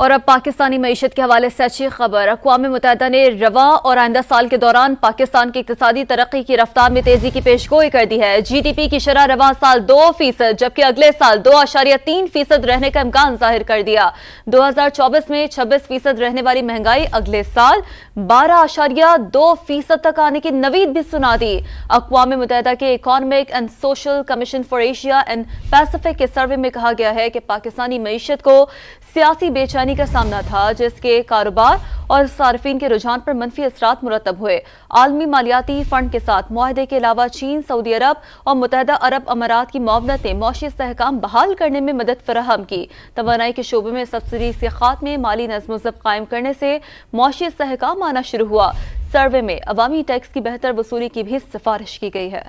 और अब पाकिस्तानी मीशत के हवाले से अच्छी खबर अकवा मुतहदा ने रवा और आइंदा साल के दौरान पाकिस्तान की इकतदी तरक्की की रफ्तार में तेजी की पेश गोई कर दी है जी डी पी की शरह रवा साल दो फीसद जबकि अगले साल दो आशारिया तीन फीसद रहने का इम्कान जाहिर कर दिया दो हजार चौबीस में छब्बीस फीसद रहने वाली महंगाई अगले साल बारह आशारिया दो फीसद तक आने की नवीद भी सुना दी अकवा मुतहदा के economic and social commission for Asia and Pacific के सर्वे में कहा गया है कि पाकिस्तानी मीशत को सियासी बेचैन कमी का सामना था जिसके कारोबार और सार्फिन के रुझान पर मनफी असरा मुरतब हुए आलमी मालियाती फंड के साथ माहदे के अलावा चीन सऊदी अरब और मुतहदा अरब अमारात की मावनतें मौशी इसकाम बहाल करने में मदद फराहम की तोानाई के शोबे में सब्सिडी के खात्मे माली नजम जब कायम करने से मौशी इसकाम आना शुरू हुआ सर्वे में अवामी टैक्स की बेहतर वसूली की भी सिफारिश की गई है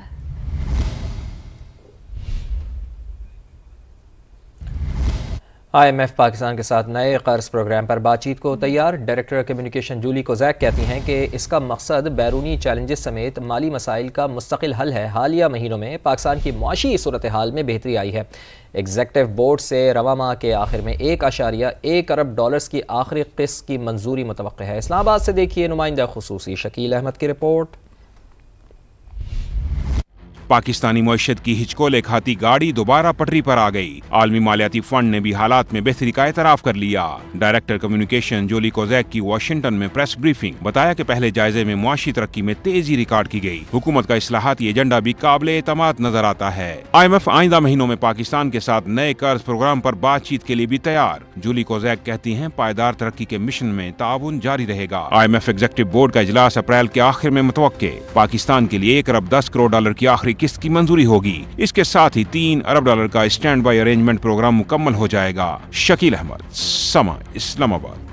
आई एम एफ पाकिस्तान के साथ नए कर्ज प्रोग्राम पर बातचीत को तैयार डायरेक्टर कम्युनिकेशन जूली कोजैक कहती हैं कि इसका मकसद बैरूनी चैलेंजेस समेत माली मसाइल का मुस्तकिल हल है हालिया महीनों में पाकिस्तान की माशी सूरत हाल में बेहतरी आई है एग्जेक्टिव बोर्ड से रवा माह के आखिर में एक आशारिया एक अरब डॉलर्स की आखिरी किस्त की मंजूरी मुतव है इस्लामाबाद से देखिए नुमाइंदा खसूसी शकील अहमद की रिपोर्ट पाकिस्तानी मैशत की हिचकोले खाती गाड़ी दोबारा पटरी पर आ गई आलमी मालियाती फंड ने भी हालात में बेहतरी का एतराफ कर लिया डायरेक्टर कम्युनिकेशन जोली कोजैक की वाशिंगटन में प्रेस ब्रीफिंग बताया की पहले जायजे में मुआशी तरक्की में तेजी रिकॉर्ड की गयी हुकूमत का इसलाहती एजेंडा भी काबिल एतम नजर आता है आई एम एफ आइंदा महीनों में पाकिस्तान के साथ नए कर्ज प्रोग्राम आरोप बातचीत के लिए भी तैयार जूली कोजैक कहती है पायदार तरक्की के मिशन में ताउन जारी रहेगा I M F executive board का इजलास अप्रैल के आखिर में मुतव पाकिस्तान के लिए एक अरब दस करोड़ डॉलर की आखिरी किस्त की मंजूरी होगी इसके साथ ही तीन अरब डॉलर का स्टैंड बाई अरेंजमेंट प्रोग्राम मुकम्मल हो जाएगा शकील अहमद समा इस्लामाबाद